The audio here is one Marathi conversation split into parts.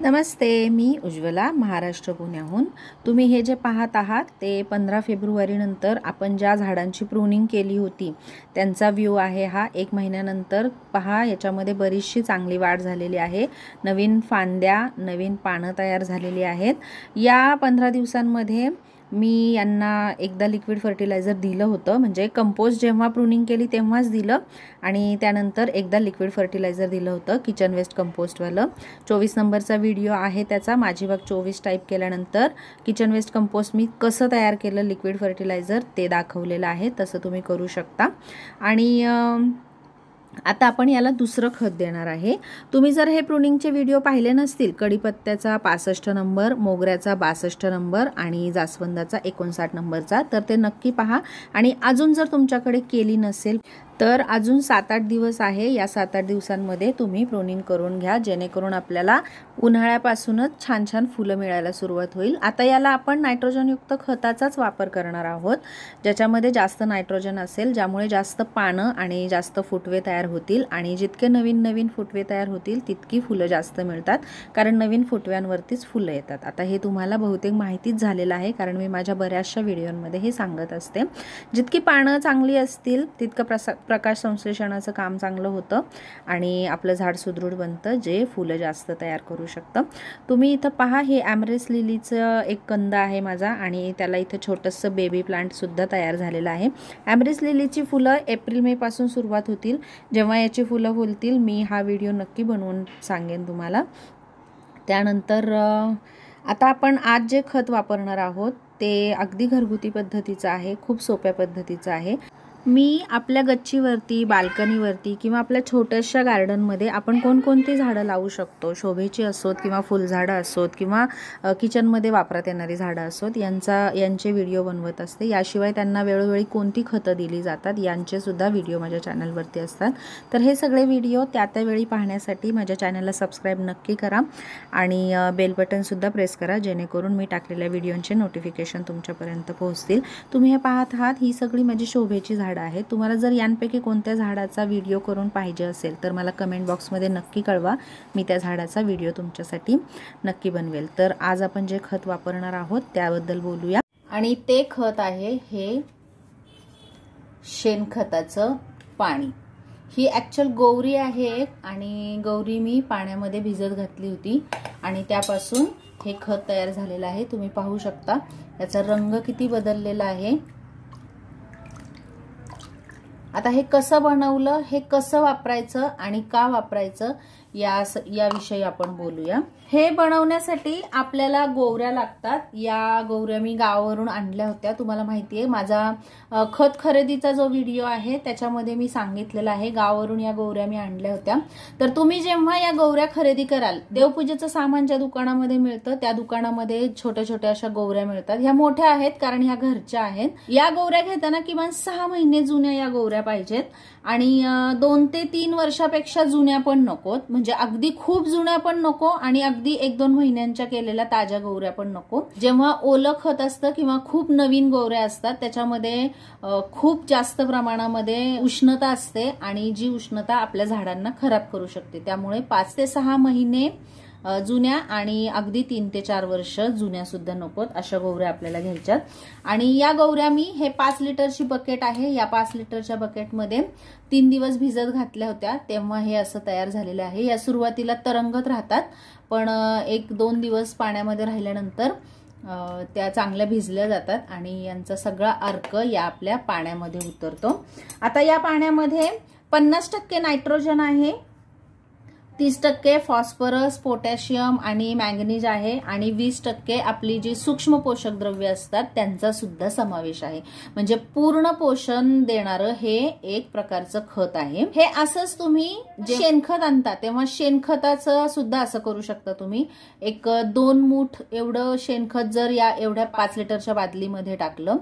नमस्ते मी उज्ज्वला महाराष्ट्र पुण्याहून तुम्ही हे जे पाहत आहात ते पंधरा फेब्रुवारीनंतर आपण ज्या झाडांची प्रूनिंग केली होती त्यांचा व्ह्यू आहे हा एक महिन्यानंतर पहा याच्यामध्ये बरीचशी चांगली वाढ झालेली आहे नवीन फांद्या नवीन पानं तयार झालेली आहेत या पंधरा दिवसांमध्ये मी यांना एकदा लिक्विड फर्टिलायझर दिलं होतं म्हणजे कंपोस्ट जेव्हा प्रुनिंग केली तेव्हाच दिलं आणि त्यानंतर एकदा लिक्विड फर्टिलायझर दिलं होतं किचन वेस्ट कंपोस्टवालं चोवीस नंबरचा व्हिडिओ आहे त्याचा माझी बाग चोवीस टाईप केल्यानंतर किचन वेस्ट कंपोस्ट मी कसं तयार केलं लिक्विड फर्टिलायझर ते दाखवलेलं आहे तसं तुम्ही करू शकता आणि आता आपण याला दुसरं खत देणार आहे तुम्ही जर हे प्रुनिंगचे व्हिडिओ पाहिले नसतील कडीपत्त्याचा पासष्ट नंबर मोगऱ्याचा बासष्ट नंबर आणि जास्वंदाचा एकोणसाठ नंबरचा तर ते नक्की पहा आणि अजून जर तुमच्याकडे केली नसेल तर अजून सात आठ दिवस आहे या सात आठ दिवसांमध्ये तुम्ही प्रोनिंग करून घ्या जेणेकरून आपल्याला उन्हाळ्यापासूनच छान छान फुलं मिळायला सुरुवात होईल आता याला आपण नायट्रोजनयुक्त खताचाच वापर करणार आहोत ज्याच्यामध्ये जास्त नायट्रोजन असेल ज्यामुळे जास्त पानं आणि जास्त फुटवे तयार होतील आणि जितके नवीन नवीन फुटवे तयार होतील तितकी फुलं जास्त मिळतात कारण नवीन फुटव्यांवरतीच फुलं येतात आता हे तुम्हाला बहुतेक माहितीच झालेलं आहे कारण मी माझ्या बऱ्याचशा व्हिडिओंमध्ये हे सांगत असते जितकी पानं चांगली असतील तितकं प्रसा प्रकाश संश्लेषणाचं काम चांगलं होतं आणि आपलं झाड सुदृढ बनतं जे फुलं जास्त तयार करू शकतं तुम्ही इथं पहा हे ॲमरेस लिलीचं एक कंद आहे माझा आणि त्याला इथं छोटंसं बेबी प्लांटसुद्धा तयार झालेलं आहे ॲमरेस लिलीची फुलं एप्रिल मेपासून सुरुवात होतील जेव्हा याची फुलं फुलतील मी हा व्हिडिओ नक्की बनवून सांगेन तुम्हाला त्यानंतर आता आपण आज जे खत वापरणार आहोत ते अगदी घरगुती पद्धतीचं आहे खूप सोप्या पद्धतीचं आहे मी आपल्या गच्चीवरती बाल्कनीवरती किंवा आपल्या छोट्याशा गार्डनमध्ये आपण कोणकोणती झाडं लावू शकतो शोभेची असोत किंवा फुलझाडं असोत किंवा किचनमध्ये वापरात येणारी झाडं असोत यांचा यांचे व्हिडिओ बनवत असते याशिवाय त्यांना वेळोवेळी कोणती खतं दिली जातात यांचेसुद्धा व्हिडिओ माझ्या चॅनलवरती असतात तर हे सगळे व्हिडिओ त्या त्यावेळी पाहण्यासाठी माझ्या चॅनलला सबस्क्राईब नक्की करा आणि बेल बटनसुद्धा प्रेस करा जेणेकरून मी टाकलेल्या व्हिडिओंचे नोटिफिकेशन तुमच्यापर्यंत पोहोचतील तुम्ही हे पाहत आहात ही सगळी माझी शोभेची झाडं झाड तुम्हाला जर यांपैकी कोणत्या झाडाचा व्हिडिओ करून पाहिजे असेल तर मला कमेंट बॉक्समध्ये नक्की कळवा मी त्या झाडाचा व्हिडिओ तुमच्यासाठी नक्की बनवेल तर आज आपण जे खत वापरणार आहोत त्याबद्दल बोलूया आणि ते खत आहे हे शेणखताचं पाणी ही ॲक्च्युअल गौरी आहे आणि गौरी मी पाण्यामध्ये भिजत घातली होती आणि त्यापासून हे खत तयार झालेलं आहे तुम्ही पाहू शकता याचा रंग किती बदललेला आहे आता हे कसं बनवलं हे कसं वापरायचं आणि का वापरायचं या विषयी आपण बोलूया हे बनवण्यासाठी आपल्याला गोवऱ्या लागतात या गोवऱ्या मी गावावरून आणल्या होत्या तुम्हाला माहिती आहे माझा खत खरेदीचा जो व्हिडिओ आहे त्याच्यामध्ये मी सांगितलेला आहे गावावरून या गोवऱ्या मी आणल्या होत्या तर तुम्ही जेव्हा या गोवऱ्या खरेदी कराल देवपूजेचं सामान ज्या दुकानामध्ये मिळतं त्या दुकानामध्ये छोट्या छोट्या अशा गोवऱ्या मिळतात ह्या मोठ्या आहेत कारण ह्या घरच्या आहेत या गोवऱ्या घेताना किमान सहा महिने जुन्या या गोवऱ्या पाहिजेत आणि दोन ते तीन वर्षापेक्षा जुन्या पण नकोत म्हणजे म्हणजे अगदी खूप जुन्या पण नको आणि अगदी एक दोन महिन्यांच्या केलेल्या ताज्या गौऱ्या पण नको जेव्हा ओलं खत असतं किंवा खूप नवीन गौऱ्या असतात त्याच्यामध्ये खूप जास्त प्रमाणामध्ये उष्णता असते आणि जी उष्णता आपल्या झाडांना खराब करू शकते त्यामुळे पाच ते सहा महिने जुन्या आणि अगदी तीन ते चार वर्ष जुन्या सुद्धा नकोत अशा गौऱ्या आपल्याला घ्यायच्यात आणि या गौऱ्या मी हे पाच लिटरची बकेट आहे या पाच लिटरच्या बकेटमध्ये तीन दिवस भिजत घातल्या होत्या तेव्हा हे असं तयार झालेलं आहे या सुरुवातीला तरंगत राहतात पण एक दोन दिवस पाण्यामध्ये राहिल्यानंतर त्या चांगल्या भिजल्या जातात आणि यांचा सगळा अर्क या आपल्या पाण्यामध्ये उतरतो आता या पाण्यामध्ये पन्नास टक्के नायट्रोजन आहे तीस टक्के फॉस्फरस पोटॅशियम आणि मॅंगनीज आहे आणि वीस टक्के आपली जी सूक्ष्म पोषक द्रव्य असतात त्यांचा सुद्धा समावेश आहे म्हणजे पूर्ण पोषण देणारं हे एक प्रकारचं खत आहे हे असंच तुम्ही शेणखत आणता तेव्हा शेणखताचं सुद्धा असं करू शकता तुम्ही एक दोन मूठ एवढं शेणखत जर या एवढ्या पाच लिटरच्या बादलीमध्ये टाकलं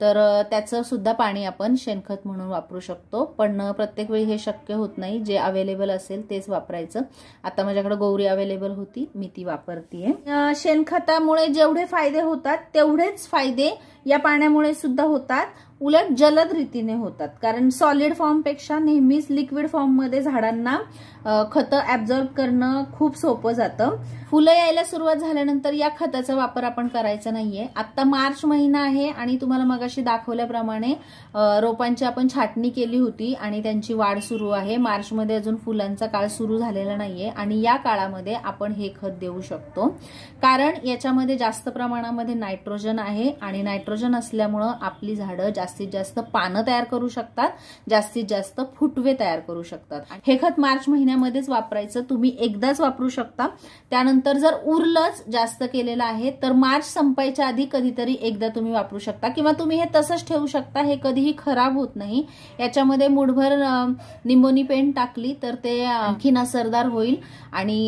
तर त्याचं सुद्धा पाणी आपण शेणखत म्हणून वापरू शकतो पण प्रत्येक वेळी हे शक्य होत नाही जे अवेलेबल असेल तेच वापरायचं आता माझ्याकडे गौरी अवेलेबल होती मी ती वापरतीये शेणखतामुळे जेवढे फायदे होतात तेवढेच फायदे या पाण्यामुळे सुद्धा होतात उलट जलद रीतीने होतात कारण सॉलिड फॉर्मपेक्षा नेहमीच लिक्विड फॉर्ममध्ये झाडांना खतं ऍब्झॉर्ब करणं खूप सोपं जातं फुलं यायला सुरुवात झाल्यानंतर या खताचा वापर आपण करायचा नाहीये आता मार्च महिना आहे आणि तुम्हाला मगाशी दाखवल्याप्रमाणे रोपांची आपण छाटणी केली होती आणि त्यांची वाढ सुरू आहे मार्चमध्ये अजून फुलांचा काळ सुरू झालेला नाहीये आणि या काळामध्ये आपण हे खत देऊ शकतो कारण याच्यामध्ये जास्त प्रमाणामध्ये नायट्रोजन आहे आणि नायट्रोजन असल्यामुळं आपली झाडं जास्त जास्तीत जास्त पानं तयार करू शकतात जास्तीत जास्त फुटवे तयार करू शकतात हे खत मार्च महिन्यामध्येच वापरायचं तुम्ही एकदाच वापरू शकता त्यानंतर जर उरलंच जास्त केलेलं आहे तर मार्च संपायच्या आधी कधीतरी एकदा तुम्ही वापरू शकता किंवा तुम्ही हे तसंच ठेवू शकता हे कधीही खराब होत नाही याच्यामध्ये मुठभर निंबोनी पेंट टाकली तर ते आणखीन असरदार होईल आणि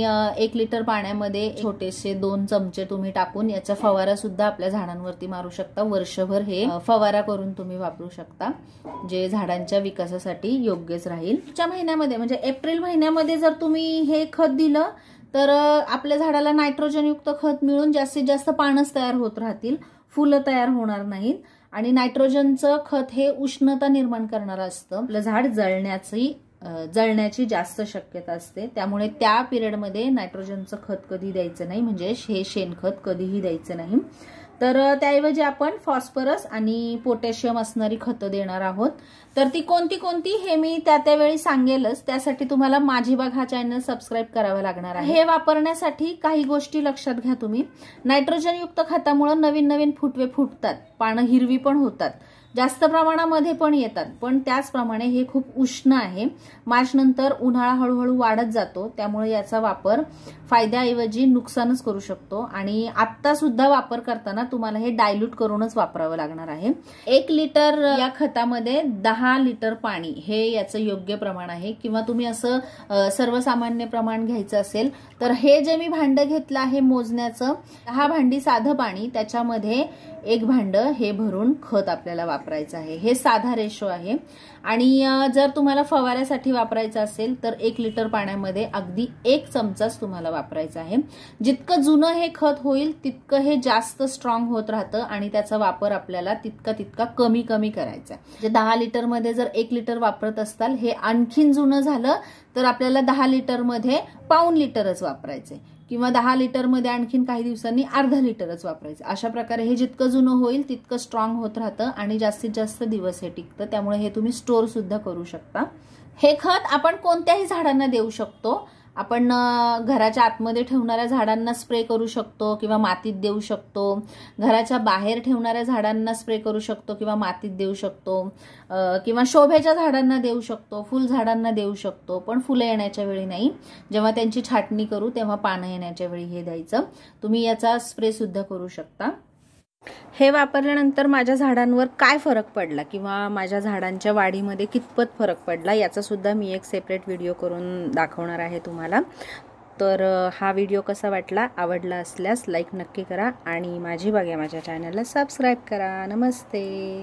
एक लिटर पाण्यामध्ये छोटेसे दोन चमचे तुम्ही टाकून याचा फवारा सुद्धा आपल्या झाडांवरती मारू शकता वर्षभर हे फवारा करून तुम्ही तुम्ही वापरू शकता जे झाडांच्या विकासासाठी योग्यच राहील पुढच्या महिन्यामध्ये म्हणजे एप्रिल महिन्यामध्ये जर तुम्ही हे खत दिलं तर आपल्या झाडाला नायट्रोजनयुक्त खत मिळून जास्तीत जास्त पानच तयार होत राहतील फुलं तयार होणार नाहीत आणि नायट्रोजनचं खत हे उष्णता निर्माण करणारं असतं आपलं झाड जळण्याची जळण्याची जास्त शक्यता असते त्यामुळे त्या पिरियडमध्ये नायट्रोजनचं खत कधी द्यायचं नाही म्हणजे हे शेणखत कधीही द्यायचं नाही तर त्याऐवजी आपण फॉस्फरस आणि पोटॅशियम असणारी खतं देणार आहोत तर ती कोणती कोणती हे मी त्या त्यावेळी सांगेलच त्यासाठी तुम्हाला माझी बाग हा चॅनल सबस्क्राईब करावा लागणार आहे हे वापरण्यासाठी काही गोष्टी लक्षात घ्या तुम्ही नायट्रोजनयुक्त खतामुळे नवीन नवीन फुटवे फुटतात पानं हिरवी पण होतात जास्त प्रमाणामध्ये पण येतात पण त्याचप्रमाणे हे खूप उष्ण आहे मार्च नंतर उन्हाळा हळूहळू वाढत जातो त्यामुळे याचा वापर फायद्याऐवजी नुकसानच करू शकतो आणि आता सुद्धा वापर करताना तुम्हाला हे डायल्यूट करूनच वापरावं लागणार आहे एक लिटर या खतामध्ये दहा लिटर पाणी हे याचं योग्य प्रमाण आहे किंवा तुम्ही असं सर्वसामान्य प्रमाण घ्यायचं असेल तर हे जे मी भांड घेतलं आहे मोजण्याचं दहा भांडी साधं पाणी त्याच्यामध्ये एक भांड हे भरून खत आपल्याला वापर वापरायचं आहे हे साधा रेशो आहे आणि जर तुम्हाला फवाऱ्यासाठी वापरायचं असेल तर एक लिटर पाण्यामध्ये अगदी एक चमचाच तुम्हाला वापरायचा आहे जितकं जुनं हे खत होईल तितकं हे जास्त स्ट्रॉंग होत राहतं आणि त्याचा वापर आपल्याला तितका तितका कमी कमी करायचा म्हणजे दहा लिटरमध्ये जर एक लिटर वापरत असताल हे आणखीन जुनं झालं तर आपल्याला दहा लिटरमध्ये पाऊन लिटरच आहे किंवा दहा लिटरमध्ये आणखीन काही दिवसांनी अर्धा लिटरच वापरायचं अशा प्रकारे हे जितकं जुनं होईल तितकं स्ट्रॉंग होत राहतं आणि जास्तीत जास्त दिवस हे टिकतं त्यामुळे हे तुम्ही स्टोअर सुद्धा करू शकता हे खत आपण कोणत्याही झाडांना देऊ शकतो आपण घराच्या आतमध्ये ठेवणाऱ्या झाडांना स्प्रे करू शकतो किंवा मातीत देऊ शकतो घराच्या बाहेर ठेवणाऱ्या झाडांना स्प्रे करू शकतो किंवा मातीत देऊ शकतो किंवा शोभेच्या झाडांना देऊ शकतो फुल झाडांना देऊ शकतो पण फुलं येण्याच्या वेळी नाही जेव्हा त्यांची छाटणी करू तेव्हा पानं येण्याच्या वेळी हे द्यायचं तुम्ही याचा स्प्रेसुद्धा करू शकता हे वापरल्यानंतर माझ्या झाडांवर काय फरक पडला किंवा माझ्या झाडांच्या वाढीमध्ये कितपत फरक पडला याचासुद्धा मी एक सेपरेट व्हिडिओ करून दाखवणार आहे तुम्हाला तर हा व्हिडिओ कसा वाटला आवडला असल्यास लाईक नक्की करा आणि माझी बघ्या माझ्या चॅनलला सबस्क्राईब करा नमस्ते